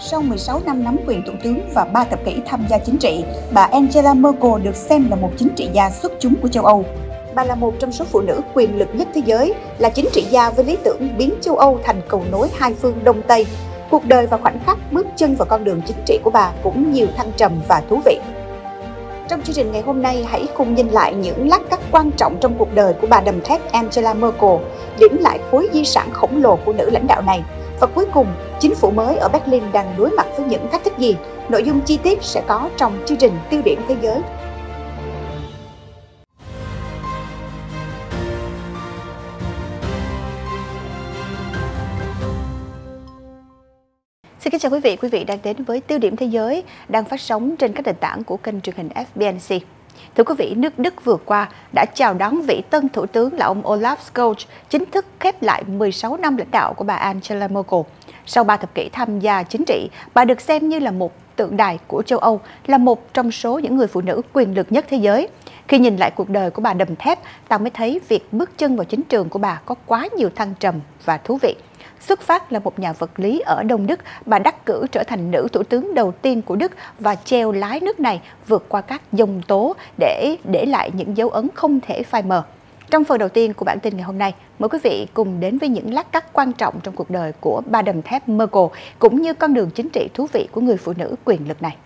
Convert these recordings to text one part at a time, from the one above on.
Sau 16 năm nắm quyền Thủ tướng và 3 thập kỷ tham gia chính trị, bà Angela Merkel được xem là một chính trị gia xuất chúng của châu Âu. Bà là một trong số phụ nữ quyền lực nhất thế giới, là chính trị gia với lý tưởng biến châu Âu thành cầu nối hai phương Đông Tây. Cuộc đời và khoảnh khắc bước chân vào con đường chính trị của bà cũng nhiều thăng trầm và thú vị. Trong chương trình ngày hôm nay, hãy cùng nhìn lại những lát cắt quan trọng trong cuộc đời của bà đầm thép Angela Merkel, điểm lại khối di sản khổng lồ của nữ lãnh đạo này – và cuối cùng, chính phủ mới ở Berlin đang đối mặt với những thách thức gì? Nội dung chi tiết sẽ có trong chương trình Tiêu điểm Thế giới Xin kính chào quý vị, quý vị đang đến với Tiêu điểm Thế giới đang phát sóng trên các nền tảng của kênh truyền hình FBNC. Thưa quý vị, nước Đức vừa qua đã chào đón vị tân thủ tướng là ông Olaf Scholz chính thức khép lại 16 năm lãnh đạo của bà Angela Merkel. Sau 3 thập kỷ tham gia chính trị, bà được xem như là một tượng đài của châu Âu, là một trong số những người phụ nữ quyền lực nhất thế giới. Khi nhìn lại cuộc đời của bà đầm thép, ta mới thấy việc bước chân vào chính trường của bà có quá nhiều thăng trầm và thú vị xuất phát là một nhà vật lý ở Đông Đức. Bà đắc cử trở thành nữ thủ tướng đầu tiên của Đức và treo lái nước này vượt qua các dông tố để để lại những dấu ấn không thể phai mờ. Trong phần đầu tiên của bản tin ngày hôm nay, mời quý vị cùng đến với những lát cắt quan trọng trong cuộc đời của ba đầm thép Merkel cũng như con đường chính trị thú vị của người phụ nữ quyền lực này.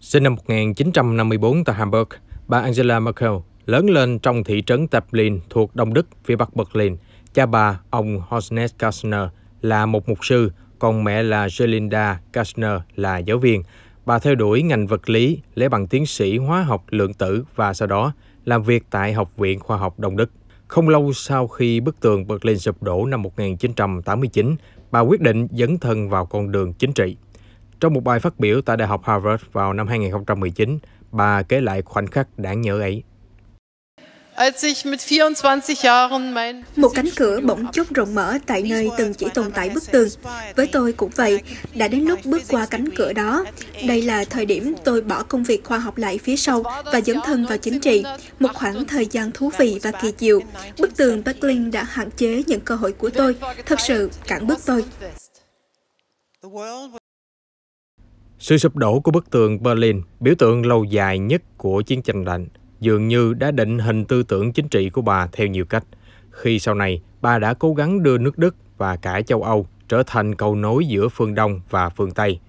Sinh năm 1954 tại Hamburg, bà Angela Merkel lớn lên trong thị trấn Taplin thuộc Đông Đức, phía bắc Berlin Cha bà, ông Hosnes Kastner, là một mục sư, còn mẹ là Jelinda Kastner là giáo viên. Bà theo đuổi ngành vật lý, lấy bằng tiến sĩ hóa học lượng tử và sau đó làm việc tại Học viện Khoa học Đông Đức. Không lâu sau khi bức tường Berlin sụp đổ năm 1989, bà quyết định dấn thân vào con đường chính trị. Trong một bài phát biểu tại Đại học Harvard vào năm 2019, bà kể lại khoảnh khắc đáng nhớ ấy. Một cánh cửa bỗng chốc rộng mở tại nơi từng chỉ tồn tại bức tường. Với tôi cũng vậy, đã đến lúc bước qua cánh cửa đó. Đây là thời điểm tôi bỏ công việc khoa học lại phía sau và dấn thân vào chính trị. Một khoảng thời gian thú vị và kỳ diệu. Bức tường Berlin đã hạn chế những cơ hội của tôi, thật sự cản bước tôi. Sự sụp đổ của bức tường Berlin, biểu tượng lâu dài nhất của chiến tranh lạnh, dường như đã định hình tư tưởng chính trị của bà theo nhiều cách. Khi sau này, bà đã cố gắng đưa nước Đức và cả châu Âu trở thành cầu nối giữa phương Đông và phương Tây.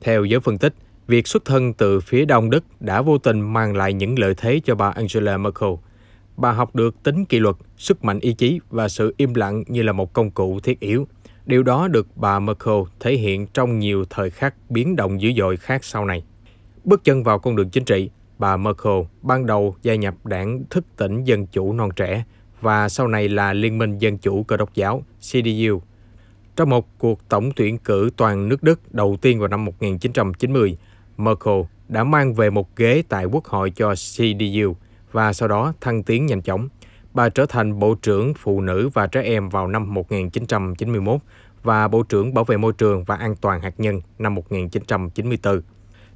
Theo giới phân tích, việc xuất thân từ phía Đông Đức đã vô tình mang lại những lợi thế cho bà Angela Merkel. Bà học được tính kỷ luật, sức mạnh ý chí và sự im lặng như là một công cụ thiết yếu. Điều đó được bà Merkel thể hiện trong nhiều thời khắc biến động dữ dội khác sau này. Bước chân vào con đường chính trị, bà Merkel ban đầu gia nhập đảng thức tỉnh Dân chủ non trẻ và sau này là Liên minh Dân chủ Cơ đốc giáo CDU. Trong một cuộc tổng tuyển cử toàn nước Đức đầu tiên vào năm 1990, Merkel đã mang về một ghế tại Quốc hội cho CDU và sau đó thăng tiến nhanh chóng. Bà trở thành Bộ trưởng Phụ nữ và Trẻ em vào năm 1991 và Bộ trưởng Bảo vệ Môi trường và An toàn Hạt nhân năm 1994.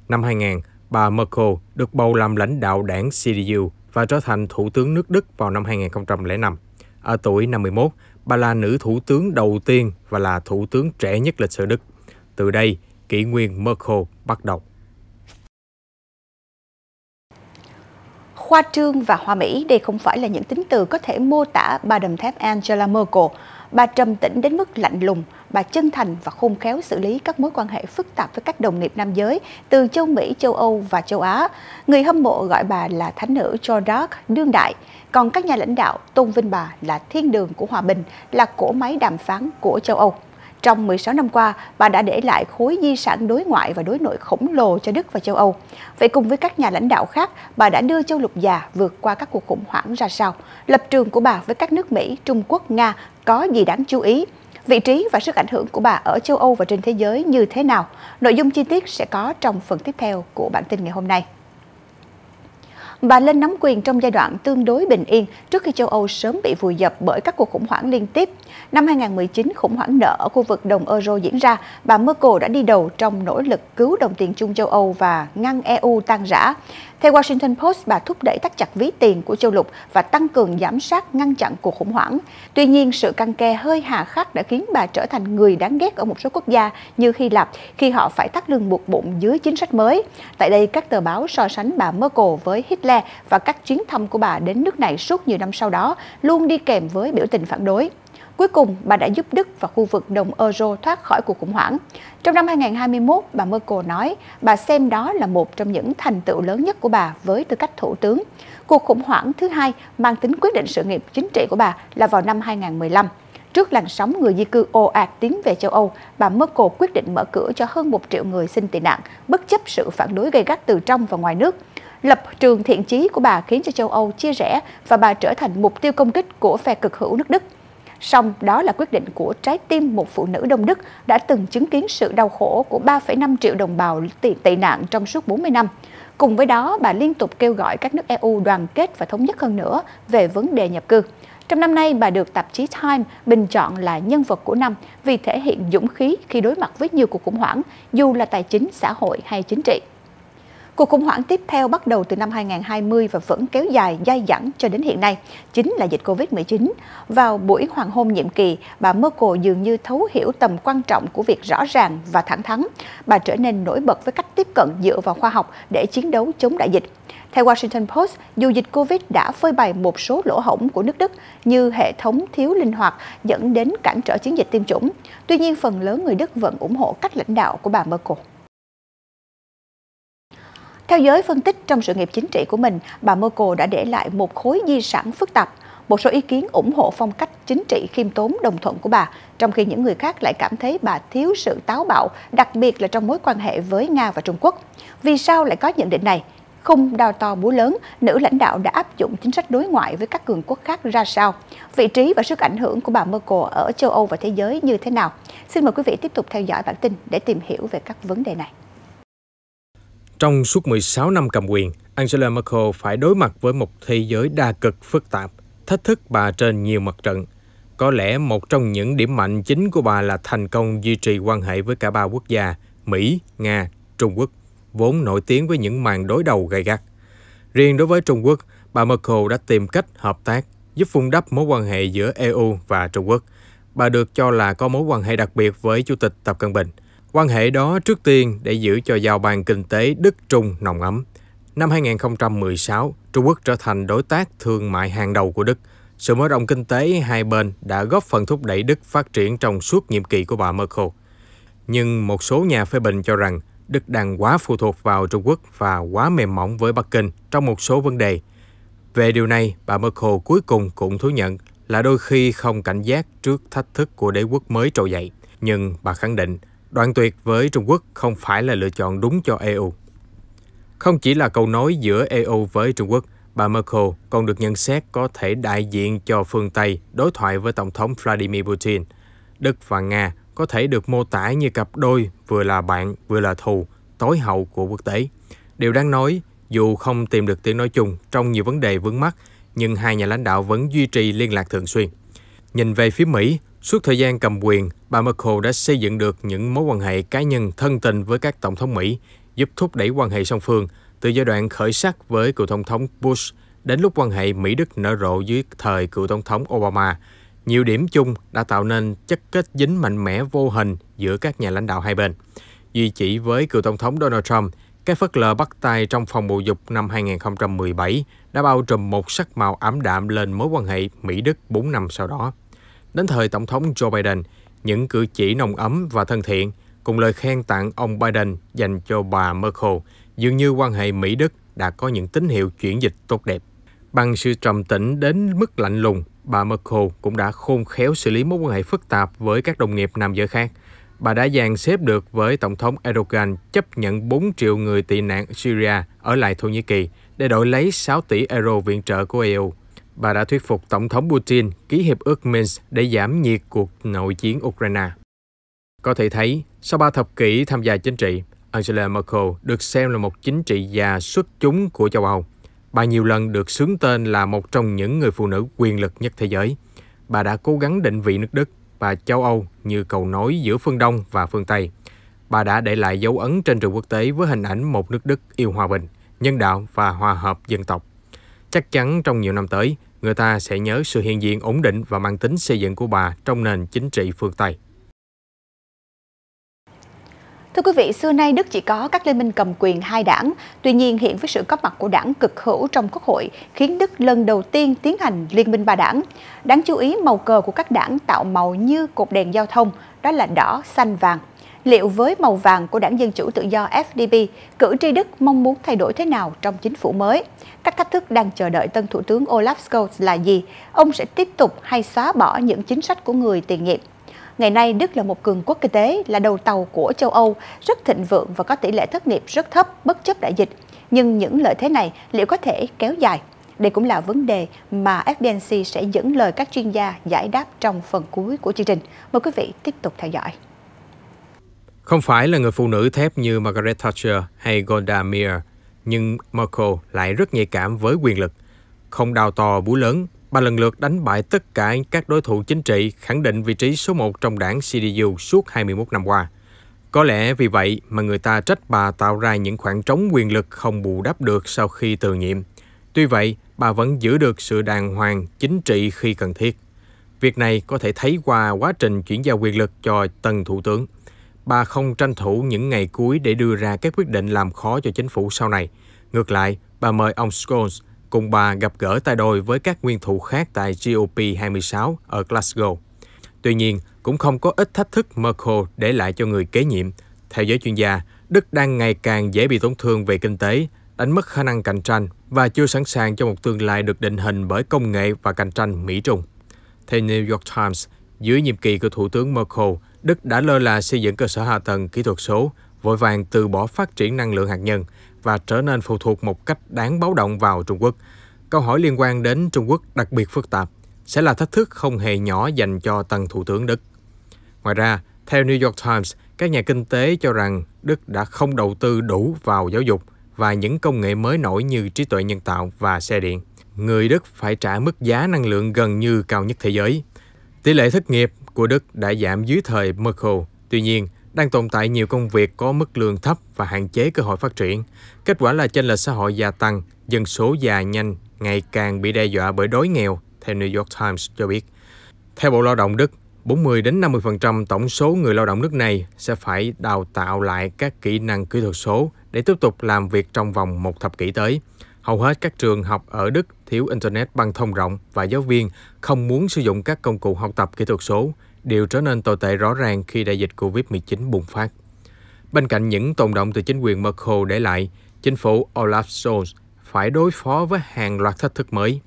Năm 2000, bà Merkel được bầu làm lãnh đạo đảng CDU và trở thành Thủ tướng nước Đức vào năm 2005. Ở tuổi 51, bà là nữ thủ tướng đầu tiên và là thủ tướng trẻ nhất lịch sử Đức. Từ đây, kỷ nguyên Merkel bắt đầu. Khoa trương và hoa mỹ đây không phải là những tính từ có thể mô tả bà đầm thép Angela Merkel. Bà trầm tĩnh đến mức lạnh lùng, bà chân thành và khôn khéo xử lý các mối quan hệ phức tạp với các đồng nghiệp nam giới từ châu Mỹ, châu Âu và châu Á. Người hâm mộ gọi bà là thánh nữ Joan d'Arc đương đại, còn các nhà lãnh đạo tôn vinh bà là thiên đường của hòa bình, là cỗ máy đàm phán của châu Âu. Trong 16 năm qua, bà đã để lại khối di sản đối ngoại và đối nội khổng lồ cho Đức và châu Âu. Vậy cùng với các nhà lãnh đạo khác, bà đã đưa châu lục già vượt qua các cuộc khủng hoảng ra sao? Lập trường của bà với các nước Mỹ, Trung Quốc, Nga có gì đáng chú ý? vị trí và sức ảnh hưởng của bà ở châu Âu và trên thế giới như thế nào. Nội dung chi tiết sẽ có trong phần tiếp theo của bản tin ngày hôm nay. Bà lên nắm quyền trong giai đoạn tương đối bình yên trước khi châu Âu sớm bị vùi dập bởi các cuộc khủng hoảng liên tiếp. Năm 2019, khủng hoảng nợ ở khu vực đồng euro diễn ra, bà Merkel đã đi đầu trong nỗ lực cứu đồng tiền chung châu Âu và ngăn EU tan rã. Theo Washington Post, bà thúc đẩy thắt chặt ví tiền của châu lục và tăng cường giám sát ngăn chặn cuộc khủng hoảng. Tuy nhiên, sự căng ke hơi hà khắc đã khiến bà trở thành người đáng ghét ở một số quốc gia như Hy Lạp khi họ phải thắt lưng buộc bụng dưới chính sách mới. Tại đây, các tờ báo so sánh bà Merkel với Hitler và các chuyến thăm của bà đến nước này suốt nhiều năm sau đó luôn đi kèm với biểu tình phản đối. Cuối cùng, bà đã giúp Đức và khu vực đồng euro thoát khỏi cuộc khủng hoảng. Trong năm 2021, bà Merkel nói bà xem đó là một trong những thành tựu lớn nhất của bà với tư cách thủ tướng. Cuộc khủng hoảng thứ hai mang tính quyết định sự nghiệp chính trị của bà là vào năm 2015. Trước làn sóng người di cư ồ ạt tiến về châu Âu, bà Merkel quyết định mở cửa cho hơn một triệu người xin tị nạn, bất chấp sự phản đối gay gắt từ trong và ngoài nước. Lập trường thiện chí của bà khiến cho châu Âu chia rẽ và bà trở thành mục tiêu công kích của phe cực hữu nước Đức. Song đó là quyết định của trái tim một phụ nữ Đông Đức đã từng chứng kiến sự đau khổ của 3,5 triệu đồng bào tị, tị nạn trong suốt 40 năm. Cùng với đó, bà liên tục kêu gọi các nước EU đoàn kết và thống nhất hơn nữa về vấn đề nhập cư. Trong năm nay, bà được tạp chí Time bình chọn là nhân vật của năm vì thể hiện dũng khí khi đối mặt với nhiều cuộc khủng hoảng, dù là tài chính, xã hội hay chính trị. Cuộc khủng hoảng tiếp theo bắt đầu từ năm 2020 và vẫn kéo dài dai dẳng cho đến hiện nay, chính là dịch Covid-19. Vào buổi hoàng hôn nhiệm kỳ, bà Merkel dường như thấu hiểu tầm quan trọng của việc rõ ràng và thẳng thắn. Bà trở nên nổi bật với cách tiếp cận dựa vào khoa học để chiến đấu chống đại dịch. Theo Washington Post, dù dịch Covid đã phơi bày một số lỗ hổng của nước Đức như hệ thống thiếu linh hoạt dẫn đến cản trở chiến dịch tiêm chủng, tuy nhiên phần lớn người Đức vẫn ủng hộ cách lãnh đạo của bà Merkel. Theo giới phân tích trong sự nghiệp chính trị của mình, bà Merkel đã để lại một khối di sản phức tạp. Một số ý kiến ủng hộ phong cách chính trị khiêm tốn đồng thuận của bà, trong khi những người khác lại cảm thấy bà thiếu sự táo bạo, đặc biệt là trong mối quan hệ với Nga và Trung Quốc. Vì sao lại có nhận định này? Không đao to búa lớn, nữ lãnh đạo đã áp dụng chính sách đối ngoại với các cường quốc khác ra sao? Vị trí và sức ảnh hưởng của bà Merkel ở châu Âu và thế giới như thế nào? Xin mời quý vị tiếp tục theo dõi bản tin để tìm hiểu về các vấn đề này. Trong suốt 16 năm cầm quyền, Angela Merkel phải đối mặt với một thế giới đa cực phức tạp, thách thức bà trên nhiều mặt trận. Có lẽ một trong những điểm mạnh chính của bà là thành công duy trì quan hệ với cả ba quốc gia Mỹ, Nga, Trung Quốc, vốn nổi tiếng với những màn đối đầu gay gắt. Riêng đối với Trung Quốc, bà Merkel đã tìm cách hợp tác, giúp vun đắp mối quan hệ giữa EU và Trung Quốc. Bà được cho là có mối quan hệ đặc biệt với Chủ tịch Tập Cận Bình – Quan hệ đó trước tiên để giữ cho giao bàn kinh tế Đức Trung nồng ấm. Năm 2016, Trung Quốc trở thành đối tác thương mại hàng đầu của Đức. Sự mở rộng kinh tế hai bên đã góp phần thúc đẩy Đức phát triển trong suốt nhiệm kỳ của bà Merkel. Nhưng một số nhà phê bình cho rằng Đức đang quá phụ thuộc vào Trung Quốc và quá mềm mỏng với Bắc Kinh trong một số vấn đề. Về điều này, bà Merkel cuối cùng cũng thú nhận là đôi khi không cảnh giác trước thách thức của đế quốc mới trỗi dậy. Nhưng bà khẳng định Đoạn tuyệt với Trung Quốc không phải là lựa chọn đúng cho EU. Không chỉ là cầu nối giữa EU với Trung Quốc, bà Merkel còn được nhận xét có thể đại diện cho phương Tây đối thoại với Tổng thống Vladimir Putin. Đức và Nga có thể được mô tả như cặp đôi vừa là bạn vừa là thù tối hậu của quốc tế. Điều đáng nói, dù không tìm được tiếng nói chung trong nhiều vấn đề vướng mắt, nhưng hai nhà lãnh đạo vẫn duy trì liên lạc thường xuyên. Nhìn về phía Mỹ, Suốt thời gian cầm quyền, bà Merkel đã xây dựng được những mối quan hệ cá nhân thân tình với các tổng thống Mỹ, giúp thúc đẩy quan hệ song phương từ giai đoạn khởi sắc với cựu tổng thống Bush đến lúc quan hệ Mỹ-Đức nở rộ dưới thời cựu tổng thống Obama. Nhiều điểm chung đã tạo nên chất kết dính mạnh mẽ vô hình giữa các nhà lãnh đạo hai bên. Duy chỉ với cựu tổng thống Donald Trump, cái phất lờ bắt tay trong phòng bầu dục năm 2017 đã bao trùm một sắc màu ảm đạm lên mối quan hệ Mỹ-Đức 4 năm sau đó. Đến thời Tổng thống Joe Biden, những cử chỉ nồng ấm và thân thiện cùng lời khen tặng ông Biden dành cho bà Merkel dường như quan hệ Mỹ-Đức đã có những tín hiệu chuyển dịch tốt đẹp. Bằng sự trầm tĩnh đến mức lạnh lùng, bà Merkel cũng đã khôn khéo xử lý mối quan hệ phức tạp với các đồng nghiệp nam giới khác. Bà đã dàn xếp được với Tổng thống Erdogan chấp nhận 4 triệu người tị nạn Syria ở lại Thổ Nhĩ Kỳ để đổi lấy 6 tỷ euro viện trợ của EU bà đã thuyết phục Tổng thống Putin ký hiệp ước Minsk để giảm nhiệt cuộc nội chiến Ukraine. Có thể thấy, sau ba thập kỷ tham gia chính trị, Angela Merkel được xem là một chính trị gia xuất chúng của châu Âu. Bà nhiều lần được xướng tên là một trong những người phụ nữ quyền lực nhất thế giới. Bà đã cố gắng định vị nước Đức và châu Âu như cầu nối giữa phương Đông và phương Tây. Bà đã để lại dấu ấn trên trường quốc tế với hình ảnh một nước Đức yêu hòa bình, nhân đạo và hòa hợp dân tộc. Chắc chắn trong nhiều năm tới, người ta sẽ nhớ sự hiện diện ổn định và mang tính xây dựng của bà trong nền chính trị phương Tây. Thưa quý vị, xưa nay Đức chỉ có các liên minh cầm quyền hai đảng, tuy nhiên hiện với sự có mặt của đảng cực hữu trong quốc hội khiến Đức lần đầu tiên tiến hành liên minh ba đảng. Đáng chú ý màu cờ của các đảng tạo màu như cột đèn giao thông, đó là đỏ, xanh, vàng liệu với màu vàng của đảng Dân Chủ Tự do FDP, cử tri Đức mong muốn thay đổi thế nào trong chính phủ mới? Các thách thức đang chờ đợi tân Thủ tướng Olaf Scholz là gì? Ông sẽ tiếp tục hay xóa bỏ những chính sách của người tiền nhiệm? Ngày nay, Đức là một cường quốc kinh tế, là đầu tàu của châu Âu, rất thịnh vượng và có tỷ lệ thất nghiệp rất thấp bất chấp đại dịch. Nhưng những lợi thế này liệu có thể kéo dài? Đây cũng là vấn đề mà FBNC sẽ dẫn lời các chuyên gia giải đáp trong phần cuối của chương trình. Mời quý vị tiếp tục theo dõi. Không phải là người phụ nữ thép như Margaret Thatcher hay Golda Meir, nhưng Merkel lại rất nhạy cảm với quyền lực. Không đào to búa lớn, bà lần lượt đánh bại tất cả các đối thủ chính trị, khẳng định vị trí số 1 trong đảng CDU suốt 21 năm qua. Có lẽ vì vậy mà người ta trách bà tạo ra những khoảng trống quyền lực không bù đắp được sau khi từ nhiệm. Tuy vậy, bà vẫn giữ được sự đàng hoàng chính trị khi cần thiết. Việc này có thể thấy qua quá trình chuyển giao quyền lực cho tân thủ tướng bà không tranh thủ những ngày cuối để đưa ra các quyết định làm khó cho chính phủ sau này. Ngược lại, bà mời ông Scholz cùng bà gặp gỡ tay đôi với các nguyên thủ khác tại GOP 26 ở Glasgow. Tuy nhiên, cũng không có ít thách thức Merkel để lại cho người kế nhiệm. Theo giới chuyên gia, Đức đang ngày càng dễ bị tổn thương về kinh tế, đánh mất khả năng cạnh tranh và chưa sẵn sàng cho một tương lai được định hình bởi công nghệ và cạnh tranh Mỹ-Trung. Theo New York Times, dưới nhiệm kỳ của Thủ tướng Merkel, Đức đã lơ là xây dựng cơ sở hạ tầng kỹ thuật số, vội vàng từ bỏ phát triển năng lượng hạt nhân và trở nên phụ thuộc một cách đáng báo động vào Trung Quốc. Câu hỏi liên quan đến Trung Quốc đặc biệt phức tạp sẽ là thách thức không hề nhỏ dành cho tân thủ tướng Đức. Ngoài ra, theo New York Times, các nhà kinh tế cho rằng Đức đã không đầu tư đủ vào giáo dục và những công nghệ mới nổi như trí tuệ nhân tạo và xe điện. Người Đức phải trả mức giá năng lượng gần như cao nhất thế giới. Tỷ lệ thất nghiệp của Đức đã giảm dưới thời Merkel. Tuy nhiên, đang tồn tại nhiều công việc có mức lương thấp và hạn chế cơ hội phát triển. Kết quả là chênh lệch xã hội gia tăng, dân số già nhanh ngày càng bị đe dọa bởi đói nghèo, theo New York Times cho biết. Theo Bộ Lao động Đức, 40 đến 50% tổng số người lao động nước này sẽ phải đào tạo lại các kỹ năng kỹ thuật số để tiếp tục làm việc trong vòng một thập kỷ tới. Hầu hết các trường học ở Đức thiếu internet băng thông rộng và giáo viên không muốn sử dụng các công cụ học tập kỹ thuật số đều trở nên tồi tệ rõ ràng khi đại dịch Covid-19 bùng phát. Bên cạnh những tồn động từ chính quyền Merkel để lại, chính phủ Olaf Scholz phải đối phó với hàng loạt thách thức mới.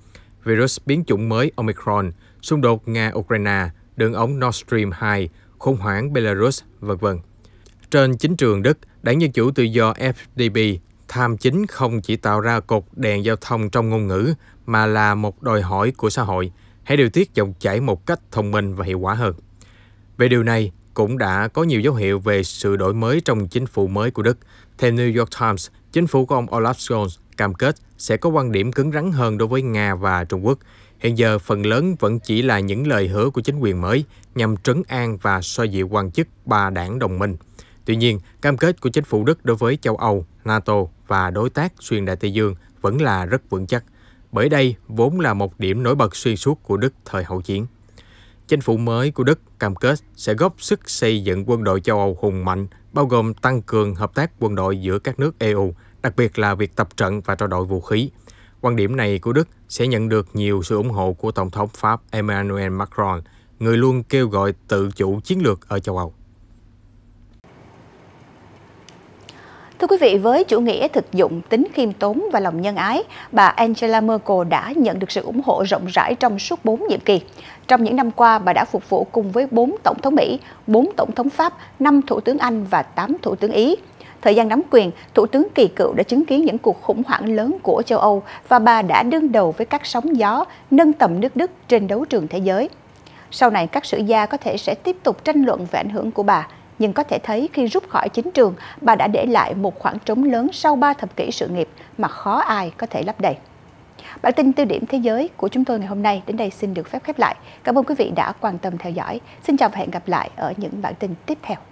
Virus biến chủng mới Omicron, xung đột Nga-Ukraine, đường ống Nord Stream 2, khủng hoảng Belarus, v.v. Trên chính trường Đức, đảng Dân Chủ Tự do FDP tham chính không chỉ tạo ra cột đèn giao thông trong ngôn ngữ mà là một đòi hỏi của xã hội – Hãy điều tiết dòng chảy một cách thông minh và hiệu quả hơn. Về điều này, cũng đã có nhiều dấu hiệu về sự đổi mới trong chính phủ mới của Đức. Theo New York Times, chính phủ của ông Olaf Scholz cam kết sẽ có quan điểm cứng rắn hơn đối với Nga và Trung Quốc. Hiện giờ, phần lớn vẫn chỉ là những lời hứa của chính quyền mới nhằm trấn an và soi dịu quan chức ba đảng đồng minh. Tuy nhiên, cam kết của chính phủ Đức đối với châu Âu, NATO và đối tác xuyên đại Tây Dương vẫn là rất vững chắc – bởi đây vốn là một điểm nổi bật xuyên suốt của Đức thời hậu chiến. Chính phủ mới của Đức cam kết sẽ góp sức xây dựng quân đội châu Âu hùng mạnh, bao gồm tăng cường hợp tác quân đội giữa các nước EU, đặc biệt là việc tập trận và trao đổi vũ khí. Quan điểm này của Đức sẽ nhận được nhiều sự ủng hộ của Tổng thống Pháp Emmanuel Macron, người luôn kêu gọi tự chủ chiến lược ở châu Âu. Thưa quý vị, với chủ nghĩa thực dụng, tính khiêm tốn và lòng nhân ái, bà Angela Merkel đã nhận được sự ủng hộ rộng rãi trong suốt 4 nhiệm kỳ. Trong những năm qua, bà đã phục vụ cùng với 4 Tổng thống Mỹ, 4 Tổng thống Pháp, 5 Thủ tướng Anh và 8 Thủ tướng Ý. Thời gian nắm quyền, Thủ tướng kỳ cựu đã chứng kiến những cuộc khủng hoảng lớn của châu Âu và bà đã đương đầu với các sóng gió, nâng tầm nước Đức trên đấu trường thế giới. Sau này, các sử gia có thể sẽ tiếp tục tranh luận về ảnh hưởng của bà – nhưng có thể thấy khi rút khỏi chính trường, bà đã để lại một khoảng trống lớn sau 3 thập kỷ sự nghiệp mà khó ai có thể lấp đầy. Bản tin tiêu điểm thế giới của chúng tôi ngày hôm nay đến đây xin được phép khép lại. Cảm ơn quý vị đã quan tâm theo dõi. Xin chào và hẹn gặp lại ở những bản tin tiếp theo.